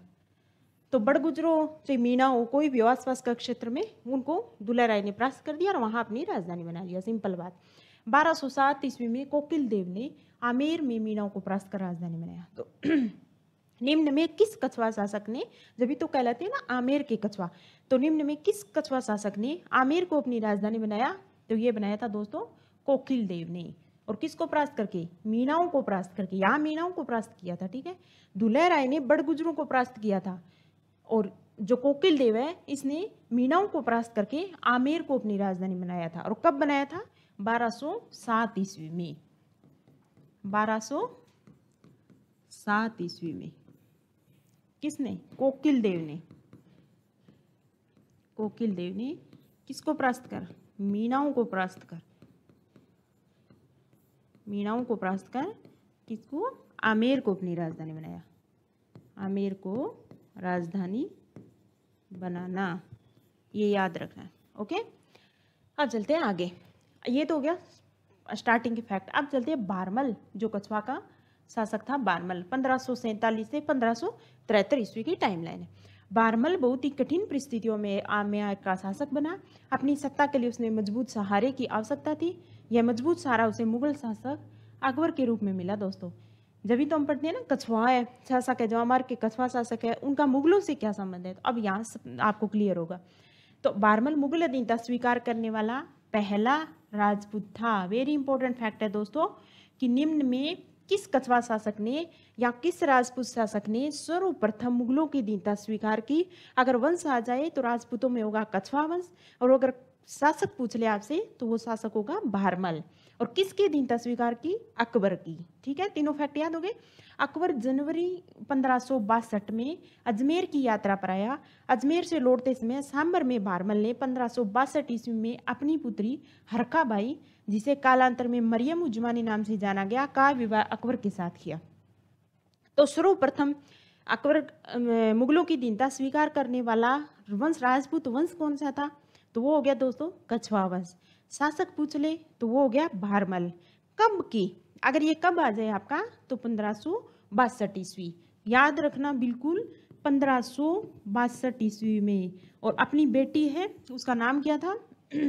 तो बड़ बड़गुजरों से हो कोई भी आसपास का क्षेत्र में उनको दुल्हा राय ने प्रास्त कर दिया और वहाँ अपनी राजधानी बना लिया सिंपल बात 1207 ईस्वी में कोकिल देव ने आमेर में मीनाओं को प्रास्त कर राजधानी बनाया तो [clears throat] निम्न में किस कछवा शासक ने जब भी तो कहलाते हैं ना आमेर के कछवा तो निम्न में किस कछवा शासक ने आमेर को अपनी राजधानी बनाया तो ये बनाया था दोस्तों कोकिल देव ने और किसको प्रास्त करके मीनाओं को प्रास्त करके यहाँ मीनाओं को प्रास्त किया था ठीक है दुल्हे राय ने बड़गुजरों को प्रास्त किया था और जो कोकिल देव है इसने मीनाओं को परास्त करके आमेर को अपनी राजधानी बनाया था और कब बनाया था 1207 ईस्वी में 1207 ईस्वी में किसने कोकिल देव ने कोकिल देव ने किसको परास्त कर मीनाओं को परास्त कर मीनाओं को परास्त कर किसको आमेर को अपनी राजधानी बनाया आमेर को राजधानी बनाना ये याद रखना है ओके अब चलते हैं आगे ये तो हो गया स्टार्टिंग के फैक्ट अब चलते हैं बारमल जो कछवा का शासक था बारमल पंद्रह से पंद्रह ईस्वी की टाइमलाइन है बारमल बहुत ही कठिन परिस्थितियों में आम्या का शासक बना अपनी सत्ता के लिए उसने मजबूत सहारे की आवश्यकता थी यह मजबूत सहारा उसे मुगल शासक अकबर के रूप में मिला दोस्तों जब तो हम पढ़ते हैं ना कछवा है शासक है जवामार के कछवा शासक है उनका मुगलों से क्या संबंध है तो अब यहाँ आपको क्लियर होगा तो बारमल मुगल अधीनता स्वीकार करने वाला पहला राजपूत था वेरी इंपॉर्टेंट फैक्ट है दोस्तों कि निम्न में किस कछवा शासक ने या किस राजपूत शासक ने सर्वप्रथम मुगलों की दीनता स्वीकार की अगर वंश आ जाए तो राजपूतों में होगा कछवा वंश और अगर शासक पूछ ले आपसे तो वो शासक होगा बारमल और किसकी अधीनता स्वीकार की अकबर की ठीक है तीनों फैक्ट याद हो गए अकबर जनवरी पंद्रह में अजमेर की यात्रा पर आया अजमेर से लौटते समय सांबर में भारमल ने पंद्रह ईस्वी में अपनी पुत्री हरकाबाई जिसे कालांतर में मरियम उजमानी नाम से जाना गया का विवाह अकबर के साथ किया तो सर्वप्रथम अकबर मुगलों की दीनता स्वीकार करने वाला वंश राजपूत वंश कौन सा था तो वो हो गया दोस्तों कछवा वंश शासक पूछ ले तो वो हो गया भारमल कब की अगर ये कब आ जाए आपका तो पंद्रह सौ बासठ ईस्वी याद रखना बिल्कुल पंद्रह सौ बासठ ईस्वी में और अपनी बेटी है उसका नाम क्या था [clears throat]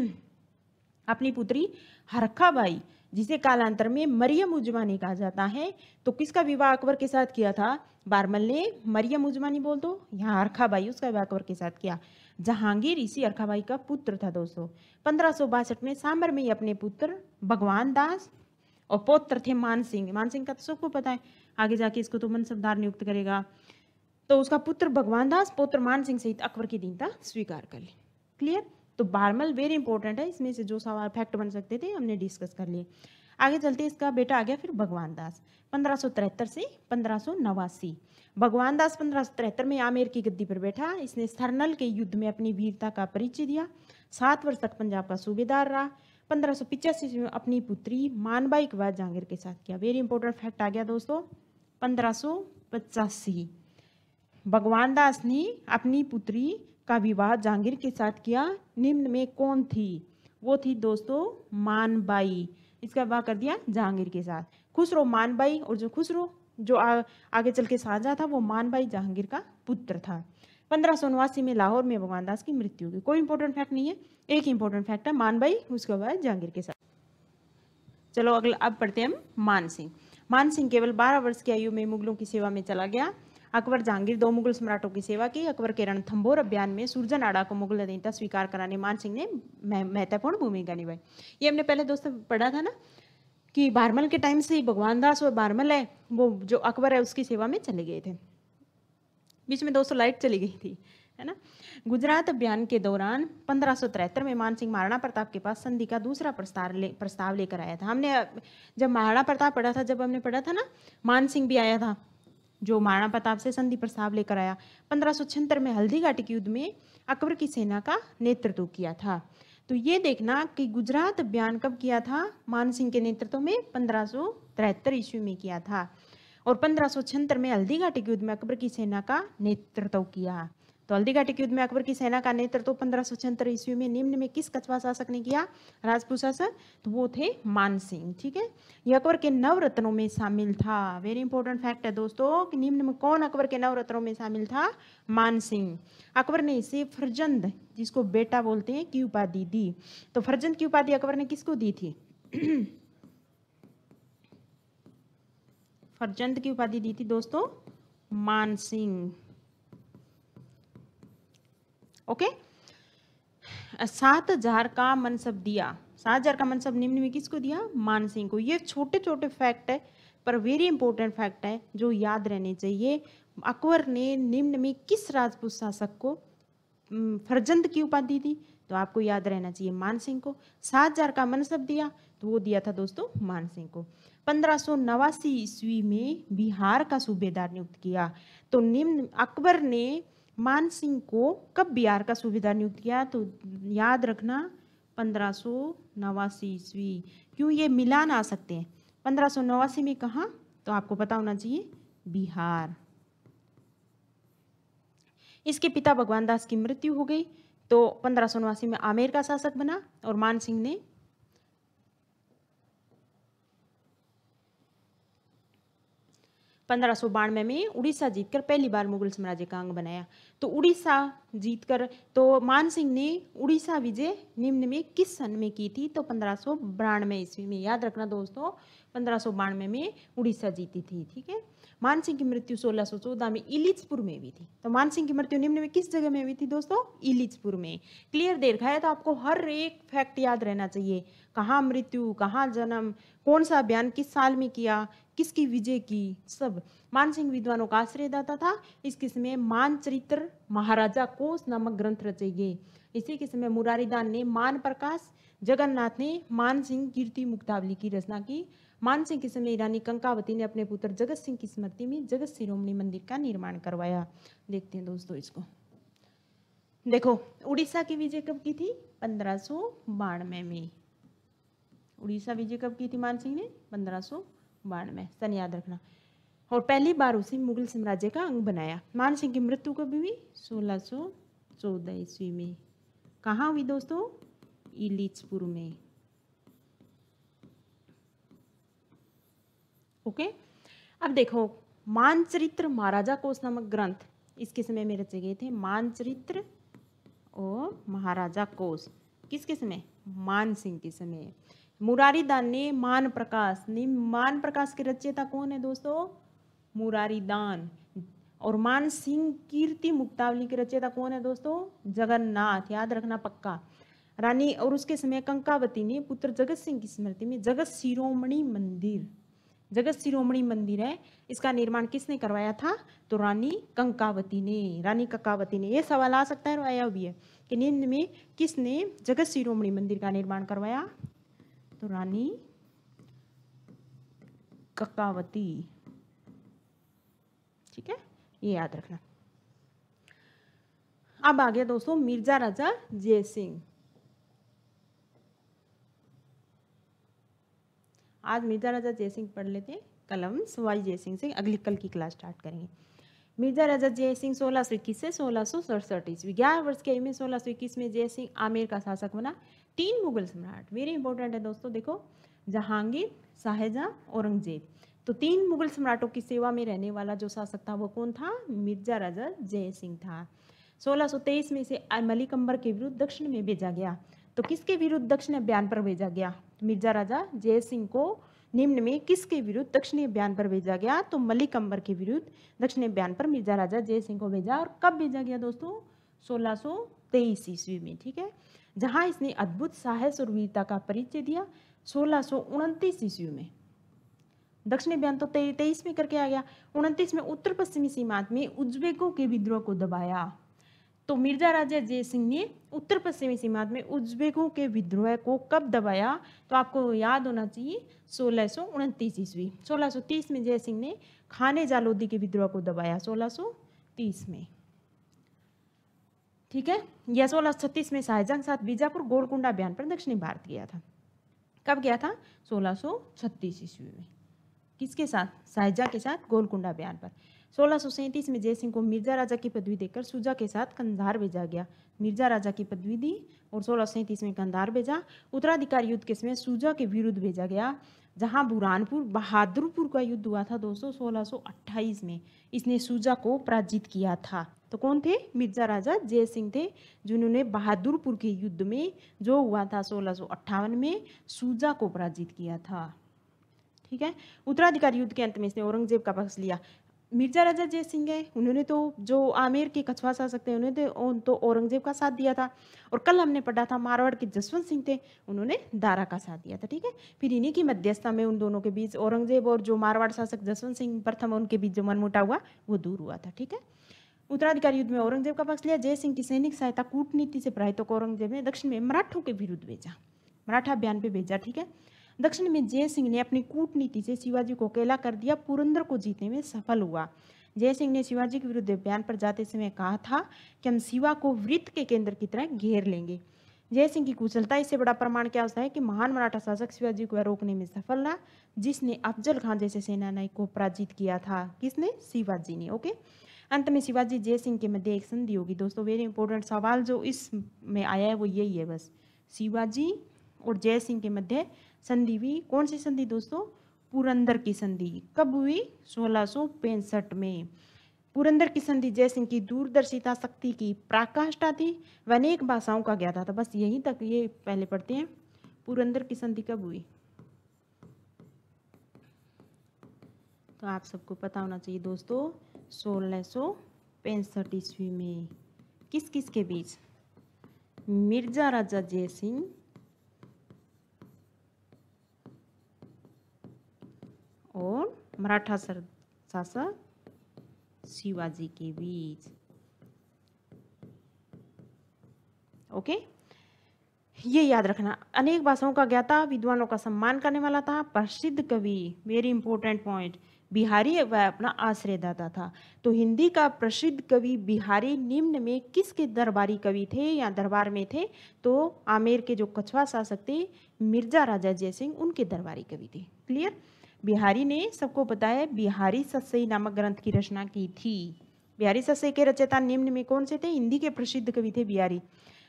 अपनी पुत्री हरखाबाई जिसे कालांतर में मरियम उजमानी कहा जाता है तो किसका विवाह अकबर के साथ किया था बारमल ने मरियम उजमानी बोल दो यहाँ हरखाबाई उसका विवाह अकबर के साथ किया जहांगीर इसी अर्खाबाई का पुत्र था दोस्तों पंद्रह में सांबर में ही अपने पुत्र भगवान दास और पौत्र थे मानसिंह मानसिंह का तो सबको पता है आगे जाके इसको तो मनसबदार नियुक्त करेगा तो उसका पुत्र भगवान दास पौत्र मानसिंह सहित अकबर की दीनता स्वीकार कर ली क्लियर तो बारमल वेरी इंपॉर्टेंट है इसमें से जो सवाल फैक्ट बन सकते थे हमने डिस्कस कर लिए आगे चलते इसका बेटा आ गया फिर भगवान दास पंद्रह से पंद्रह भगवान दास पंद्रह सौ तिहत्तर में आमेर की गद्दी पर बैठा इसने सरनल के युद्ध में अपनी वीरता का परिचय दिया सात वर्ष तक पंजाब का सूबेदार रहा पंद्रह सौ पिचासी में अपनी पुत्री मानबाई के बाद जहांगीर के साथ किया वेरी इंपॉर्टेंट फैक्ट आ गया दोस्तों पंद्रह सौ पचासी भगवान दास ने अपनी पुत्री का विवाह जहांगीर के साथ किया निम्न में कौन थी वो थी दोस्तों मानबाई इसका विवाह कर दिया जहांगीर के साथ खुसरो मानबाई और जो खुसरो जो आ, आगे चल के साझा था वो मानबाई जहांगीर का पुत्र था पंद्रह सौ उनवासी में लाहौर में भगवान दास की मृत्यु हुई कोई इंपॉर्टेंट फैक्ट नहीं है एक इंपॉर्टेंट फैक्ट है मानबाई उसके बाद जहांगीर के साथ चलो अगला अब पढ़ते हैं हम मान सिंह मान सिंह केवल बारह वर्ष की आयु में मुगलों की सेवा में चला गया अकबर जहांगीर दो मुगल सम्राटों की सेवा की अकबर के रणथंबोर अभियान में सुरजन आड़ा को मुगल अधीनता स्वीकार कराने मान सिंह ने महत्वपूर्ण भूमिका निभाई ये हमने पहले दोस्तों पढ़ा था ना कि बारमल के टाइम से ही भगवान दास और बारमल है वो जो अकबर है उसकी सेवा में चले गए थे बीच में 200 लाइट चली गई थी है ना गुजरात अभियान के दौरान पंद्रह में मान सिंह महाराणा प्रताप के पास संधि का दूसरा प्रस्ताव ले प्रस्ताव लेकर आया था हमने जब महाराणा प्रताप पढ़ा था जब हमने पढ़ा था ना मान सिंह भी आया था जो महाराणा प्रताप से संधि प्रस्ताव लेकर आया पंद्रह में हल्दी घाटी के युद्ध में अकबर की सेना का नेतृत्व किया था तो ये देखना कि गुजरात अभियान कब किया था मानसिंह के नेतृत्व में पंद्रह सौ ईस्वी में किया था और पंद्रह में घाटी के युद्ध में अकबर की सेना का नेतृत्व किया धौलदी घाटी के युद्ध में अकबर की सेना का नेतृत्व तो पंद्रह सौ छहत्तर ईस्वी में निम्न में किस कछवा शासक ने किया राजपूत शासक तो वो थे मान सिंह ठीक है ये अकबर के नवरत्नों में शामिल था वेरी इंपॉर्टेंट फैक्ट है दोस्तों कि निम्न में कौन अकबर के नवरत्नों में शामिल था मान सिंह अकबर ने इसे फरजंद जिसको बेटा बोलते हैं की उपाधि दी तो फरजंद की उपाधि अकबर ने किसको दी थी फरजंद की उपाधि दी थी दोस्तों मान सिंह ओके सात हजार का मनसब दिया सात हजार का मनसब निम्न में किसको दिया मान सिंह को ये छोटे छोटे फैक्ट है पर वेरी इंपॉर्टेंट फैक्ट है जो याद रहने चाहिए अकबर ने निम्न में किस राजपूत शासक को फरजंद की उपाधि दी तो आपको याद रहना चाहिए मान सिंह को सात हजार का मनसब दिया तो वो दिया था दोस्तों मान सिंह को पंद्रह सौ नवासी ईस्वी में बिहार का सूबेदार नियुक्त किया तो निम्न अकबर ने मान सिंह को कब बिहार का सूबेदार नियुक्त किया तो याद रखना पंद्रह सो नवासी ईस्वी क्यों ये मिलान आ सकते हैं पंद्रह सो नवासी में कहा तो आपको पता होना चाहिए बिहार इसके पिता भगवान दास की मृत्यु हो गई तो पंद्रह सो नवासी में आमेर का शासक बना और मान सिंह ने पंद्रह बानवे में उड़ीसा जीतकर पहली बार मुगल साम्राज्य का अंग बनाया तो उड़ीसा जीतकर तो मान सिंह ने उड़ीसा विजय निम्न में किस सन में की थी तो पंद्रह सौ ईस्वी में याद रखना दोस्तों पंद्रह सौ बानवे में उड़ीसा जीती थी ठीक है मानसिंह की मृत्यु 1614 में इलिचपुर में हुई थी तो मानसिंह की मृत्यु निम्न में किस जगह में हुई थी दोस्तों इलिचपुर में क्लियर दे रखा है तो आपको हर एक फैक्ट याद रहना चाहिए कहाँ मृत्यु कहाँ जन्म कौन सा अभियान किस साल में किया किसकी विजय की सब मानसिंह विद्वानों का आश्रयदाता था इस किस्म में मानचरित्र महाराजा कोष नामक ग्रंथ रचे गए इसी किस्म में मुरारीदान ने मान प्रकाश जगन्नाथ ने मानसिंह कीर्ति मुक्तावली की रचना की मान सिंह की समय रानी कंकावती ने अपने पुत्र जगत सिंह की स्मृति में जगत शिरोमणि मंदिर का निर्माण करवाया देखते हैं दोस्तों इसको देखो उड़ीसा की विजय कब की थी पंद्रह बानवे में उड़ीसा विजय कब की थी मान सिंह ने पंद्रह सो बानवे सन याद रखना और पहली बार उसे मुगल साम्राज्य का अंग बनाया मान सिंह की मृत्यु कब हुई सोलह सौ चौदह ईस्वी में कहाँ हुई दोस्तों इलीचपुर में ओके अब देखो मानचरित्र महाराजा कोश नामक ग्रंथ इसके समय में रचे गए थे मानचरित्र और महाराजा कोश किसके समय मान सिंह के समय दान ने मान प्रकाश ने मान प्रकाश के रचयिता कौन है दोस्तों मुरारीदान और मान सिंह कीर्ति मुक्तावली के रचयिता कौन है दोस्तों जगन्नाथ याद रखना पक्का रानी और उसके समय कंकावती ने पुत्र जगत सिंह की स्मृति में जगत शिरोमणि मंदिर जगत शिरोमणि मंदिर है इसका निर्माण किसने करवाया था तो रानी कंकावती ने रानी कंकावती ने यह सवाल आ सकता है और आया भी है कि निम्न में किसने जगत शिरोमणि मंदिर का निर्माण करवाया तो रानी ककावती ठीक है ये याद रखना अब आ गया दोस्तों मिर्जा राजा जय सिंह आज मिर्ज़ा रजा जयसिंह पढ़ लेते हैं कल हम सवाई जयसिंह से अगली कल की क्लास स्टार्ट करेंगे मिर्ज़ा रजा जयसिंह सोलह सौ इक्कीस से सोलह सौ सड़सठ ईस्वी ग्यारह वर्ष के आयु में सोलह सौ इक्कीस में जयसिंह आमिर का शासक बना तीन मुगल सम्राट वेरी इंपॉर्टेंट है दोस्तों देखो जहांगीर शाहजहाँ औरंगजेब तो तीन मुगल सम्राटों की सेवा में रहने वाला जो शासक था वो कौन था मिर्जा राजा जयसिंह था 1623 में इसे मलिक अंबर के विरुद्ध दक्षिण में भेजा गया तो किसके विरुद्ध दक्षिण अभियान पर भेजा गया मिर्जा राजा जय सिंह को निम्न में किसके विरुद्ध दक्षिणी बयान पर भेजा गया तो मलिक अंबर के विरुद्ध दक्षिणी बयान पर मिर्जा राजा जय सिंह को भेजा और कब भेजा गया दोस्तों सोलह ईस्वी में ठीक है जहां इसने अद्भुत साहस और वीरता का परिचय दिया सोलह ईस्वी में दक्षिणी बयान तो तेईस में करके आ गया उनतीस में उत्तर पश्चिमी सीमांत में उज्बेकों के विद्रोह को दबाया तो मिर्जा राजा जय सिंह ने उत्तर पश्चिमी सीमांत में उज्बेकों के विद्रोह को कब दबाया तो आपको याद होना चाहिए सोलह सौ ईस्वी सोलह सौ में जय सिंह ने खाने जालोदी के विद्रोह को दबाया सोलह सौ में ठीक है यह सोलह छत्तीस में शाहजहां के साथ बीजापुर गोलकुंडा अभियान पर दक्षिणी भारत गया था कब गया था सोलह ईस्वी में किसके साथ शाहजहां के साथ गोलकुंडा अभियान पर सोलह में जयसिंह को मिर्जा राजा की पदवी देकर सूजा के साथ कंधार भेजा गया मिर्जा राजा की पदवी दी और सोलह में कंधार भेजा उत्तराधिकार युद्ध के समय सूजा के विरुद्ध भेजा गया जहां बुरानपुर बहादुरपुर का युद्ध हुआ था दोस्तों 1628 में इसने सूजा को पराजित किया था तो कौन थे मिर्जा राजा जय सिंह थे जिन्होंने बहादुरपुर के युद्ध में जो हुआ था सोलह में सूजा को पराजित किया था ठीक है उत्तराधिकार युद्ध के अंत में इसने औरंगजेब का पक्ष लिया मिर्जा राजा जय सिंह है उन्होंने तो जो आमेर के कछवा शासक थे उन्होंने तो, तो, औरंगजेब का साथ दिया था और कल हमने पढ़ा था मारवाड़ के जसवंत सिंह थे उन्होंने दारा का साथ दिया था ठीक है फिर इन्हीं की मध्यस्थता में उन दोनों के बीच औरंगजेब और जो मारवाड़ शासक जसवंत सिंह प्रथम उनके बीच जो मनमुटा हुआ वो दूर हुआ था ठीक है उत्तराधिकारी युद्ध में औरंगजेब का पक्ष लिया जय सिंह की सैनिक सहायता कूटनीति से प्रायतों को औरंगजेब ने दक्षिण में मराठों के विरुद्ध भेजा मराठा अभियान पे भेजा ठीक है दक्षिण में जय सिंह ने अपनी कूटनीति से शिवाजी को अकेला कर दिया पुरंदर को जीतने में सफल हुआ जय सिंह ने शिवाजी के विरुद्ध बयान पर जाते समय कहा था कि हम शिवा को वृत्त के केंद्र की तरह घेर लेंगे जय सिंह की कुशलता इससे बड़ा प्रमाण क्या होता है कि महान मराठा शासक शिवाजी को रोकने में सफल रहा जिसने अफजल खान जैसे सेनानायक को पराजित किया था किसने शिवाजी ने ओके अंत में शिवाजी जय सिंह के मध्य एक संधि होगी दोस्तों वेरी इंपॉर्टेंट सवाल जो इस में आया है वो यही है बस शिवाजी और जय सिंह के मध्य संधि हुई कौन सी संधि दोस्तों पुरंदर की संधि कब हुई सोलह में पुरंदर की संधि जयसिंह की दूरदर्शिता शक्ति की प्राकाष्ठा थी वह अनेक भाषाओं का ज्ञाता था बस यहीं तक ये पहले पढ़ते हैं पुरंदर की संधि कब हुई तो आप सबको पता होना चाहिए दोस्तों सोलह सौ पैंसठ ईस्वी में किस किस के बीच मिर्जा राजा जयसिंह और मराठा शासक शिवाजी के बीच ओके ये याद रखना अनेक भाषाओं का ज्ञाता विद्वानों का सम्मान करने वाला था प्रसिद्ध कवि वेरी इंपॉर्टेंट पॉइंट बिहारी वह अपना आश्रयदाता था तो हिंदी का प्रसिद्ध कवि बिहारी निम्न में किसके दरबारी कवि थे या दरबार में थे तो आमेर के जो कछवा शासक थे मिर्जा राजा जयसिंह उनके दरबारी कवि थे क्लियर बिहारी ने सबको पता है बिहारी सत्सई नामक ग्रंथ की रचना की थी बिहारी सत्सई के रचयिता निम्न में कौन से थे हिंदी के प्रसिद्ध कवि थे बिहारी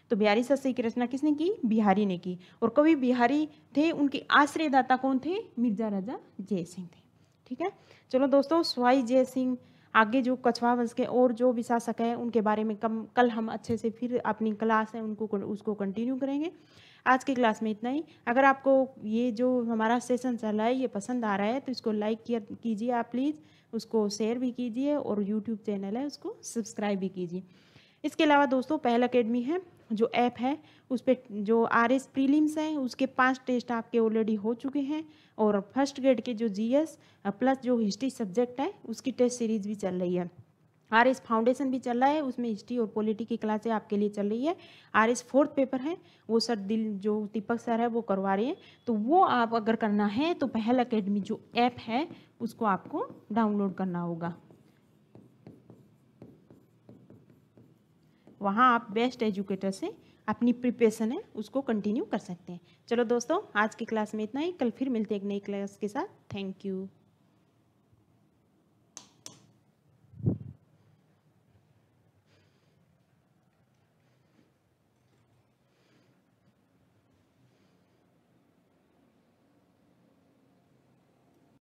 तो बिहारी सत्सई की रचना किसने की बिहारी ने की और कवि बिहारी थे उनके आश्रयदाता कौन थे मिर्जा राजा जय सिंह थे ठीक है चलो दोस्तों स्वाई जय सिंह आगे जो कछवा वंश के और जो भी शासक हैं उनके बारे में कम कल हम अच्छे से फिर अपनी क्लास है उनको उसको कंटिन्यू करेंगे आज की क्लास में इतना ही अगर आपको ये जो हमारा सेशन चल रहा है ये पसंद आ रहा है तो इसको लाइक कीजिए आप प्लीज़ उसको शेयर भी कीजिए और यूट्यूब चैनल है उसको सब्सक्राइब भी कीजिए इसके अलावा दोस्तों पहल अकेडमी है जो ऐप है उस पर जो आर एस प्रीलिम्स हैं उसके पांच टेस्ट आपके ऑलरेडी हो चुके हैं और फर्स्ट ग्रेड के जो जीएस प्लस जो हिस्ट्री सब्जेक्ट है उसकी टेस्ट सीरीज भी चल रही है आर एस फाउंडेशन भी चल रहा है उसमें हिस्ट्री और पॉलिटी की क्लासें आपके लिए चल रही है आर एस फोर्थ पेपर है वो सर दिल जो दीपक सर है वो करवा रहे हैं तो वो आप अगर करना है तो पहल अकेडमी जो ऐप है उसको आपको डाउनलोड करना होगा वहाँ आप बेस्ट एजुकेटर से अपनी प्रिपरेशन है उसको कंटिन्यू कर सकते हैं चलो दोस्तों आज की क्लास में इतना ही कल फिर मिलते हैं एक नई क्लास के साथ थैंक यू